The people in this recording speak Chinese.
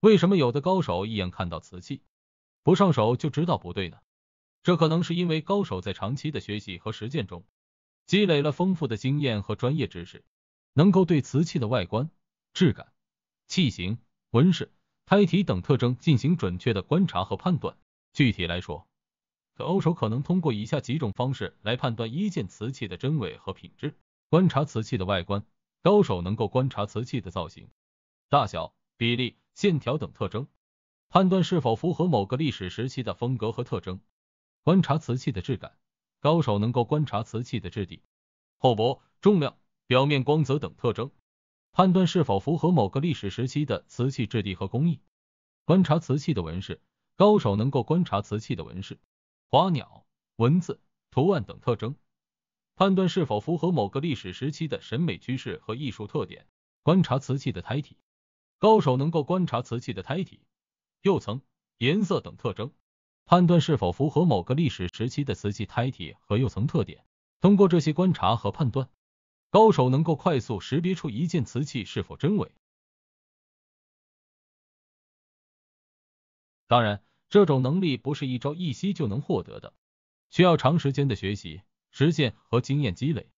为什么有的高手一眼看到瓷器不上手就知道不对呢？这可能是因为高手在长期的学习和实践中积累了丰富的经验和专业知识，能够对瓷器的外观、质感、器型、纹饰、胎体等特征进行准确的观察和判断。具体来说，高手可能通过以下几种方式来判断一件瓷器的真伪和品质：观察瓷器的外观，高手能够观察瓷器的造型、大小、比例。线条等特征，判断是否符合某个历史时期的风格和特征。观察瓷器的质感，高手能够观察瓷器的质地、厚薄、重量、表面光泽等特征，判断是否符合某个历史时期的瓷器质地和工艺。观察瓷器的纹饰，高手能够观察瓷器的纹饰、花鸟、文字、图案等特征，判断是否符合某个历史时期的审美趋势和艺术特点。观察瓷器的胎体。高手能够观察瓷器的胎体、釉层、颜色等特征，判断是否符合某个历史时期的瓷器胎体和釉层特点。通过这些观察和判断，高手能够快速识别出一件瓷器是否真伪。当然，这种能力不是一朝一夕就能获得的，需要长时间的学习、实践和经验积累。